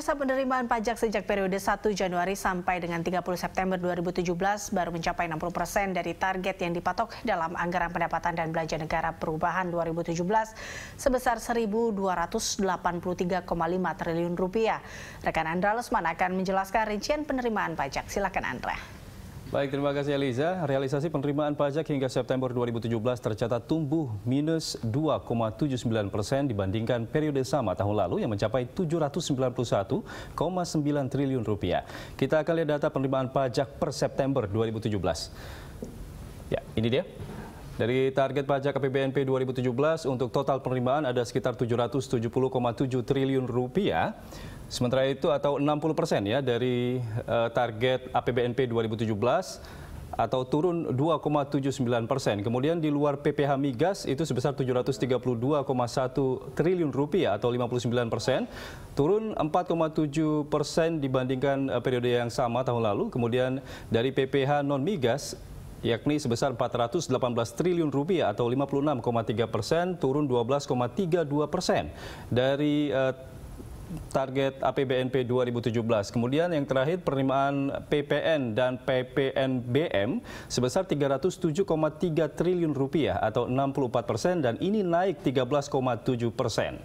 Pemirsa penerimaan pajak sejak periode 1 Januari sampai dengan 30 September 2017 baru mencapai 60 persen dari target yang dipatok dalam anggaran pendapatan dan belanja negara perubahan 2017 sebesar 1.283,5 triliun rupiah. Rekan Andra Lesman akan menjelaskan rincian penerimaan pajak. Silakan Andra. Baik, terima kasih Eliza. Realisasi penerimaan pajak hingga September 2017 tercatat tumbuh minus 2,79 persen dibandingkan periode sama tahun lalu yang mencapai 791,9 triliun rupiah. Kita akan lihat data penerimaan pajak per September 2017. Ya, ini dia. Dari target pajak APBNP 2017 untuk total penerimaan ada sekitar 770,7 triliun rupiah. Sementara itu atau 60 persen ya dari uh, target APBNP 2017 atau turun 2,79 persen. Kemudian di luar PPH migas itu sebesar 732,1 triliun rupiah atau 59 persen, turun 4,7 persen dibandingkan eh, periode yang sama tahun lalu. Kemudian dari PPH non migas yakni sebesar 418 triliun rupiah atau 56,3 persen turun 12,32 persen dari uh, target APBNP 2017. Kemudian yang terakhir penerimaan PPN dan PPNBM sebesar 307,3 triliun rupiah atau 64 persen dan ini naik 13,7 persen.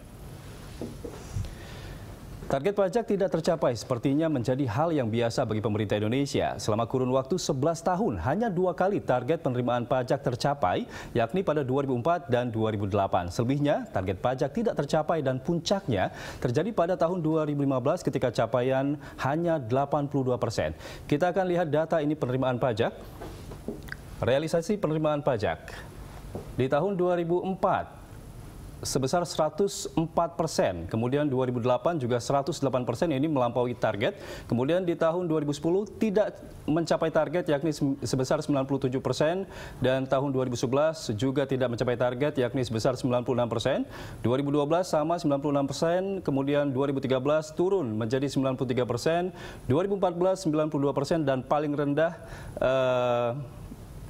Target pajak tidak tercapai sepertinya menjadi hal yang biasa bagi pemerintah Indonesia. Selama kurun waktu 11 tahun, hanya dua kali target penerimaan pajak tercapai, yakni pada 2004 dan 2008. Selebihnya, target pajak tidak tercapai dan puncaknya terjadi pada tahun 2015 ketika capaian hanya 82 persen. Kita akan lihat data ini penerimaan pajak. Realisasi penerimaan pajak. Di tahun 2004, sebesar 104 persen. Kemudian 2008 juga 108 persen ini melampaui target. Kemudian di tahun 2010 tidak mencapai target yakni sebesar 97 persen dan tahun 2011 juga tidak mencapai target yakni sebesar 96 persen. 2012 sama 96 persen. Kemudian 2013 turun menjadi 93 persen. 2014 92 persen dan paling rendah. Uh,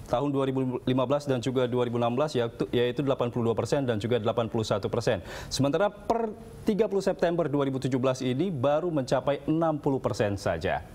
tahun 2015 dan juga 2016 yaitu 82 persen dan juga 81 persen. Sementara per 30 September 2017 ini baru mencapai 60 persen saja.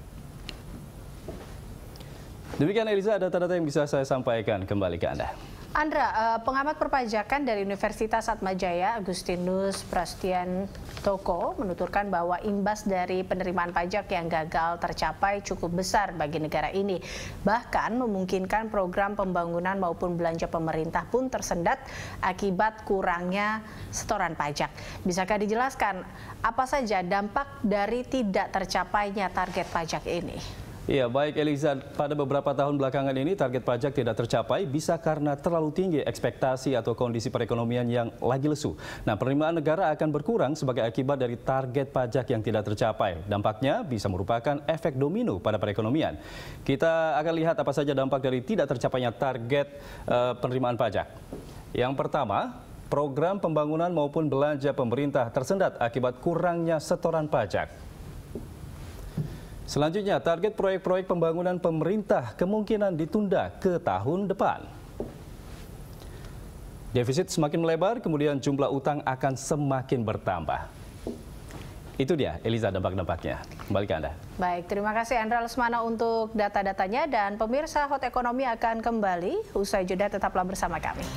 Demikian Eliza, data-data yang bisa saya sampaikan kembali ke Anda. Andra, eh, pengamat perpajakan dari Universitas Atmajaya, Agustinus Prastian Toko, menuturkan bahwa imbas dari penerimaan pajak yang gagal tercapai cukup besar bagi negara ini. Bahkan memungkinkan program pembangunan maupun belanja pemerintah pun tersendat akibat kurangnya setoran pajak. Bisakah dijelaskan apa saja dampak dari tidak tercapainya target pajak ini? Ya, baik Eliza, pada beberapa tahun belakangan ini target pajak tidak tercapai bisa karena terlalu tinggi ekspektasi atau kondisi perekonomian yang lagi lesu. Nah, penerimaan negara akan berkurang sebagai akibat dari target pajak yang tidak tercapai. Dampaknya bisa merupakan efek domino pada perekonomian. Kita akan lihat apa saja dampak dari tidak tercapainya target uh, penerimaan pajak. Yang pertama, program pembangunan maupun belanja pemerintah tersendat akibat kurangnya setoran pajak. Selanjutnya, target proyek-proyek pembangunan pemerintah kemungkinan ditunda ke tahun depan. Defisit semakin melebar, kemudian jumlah utang akan semakin bertambah. Itu dia, Eliza, dampak-dampaknya. Kembali ke Anda. Baik, terima kasih Andra Lesmana untuk data-datanya dan pemirsa Hot Ekonomi akan kembali. Usai jeda tetaplah bersama kami.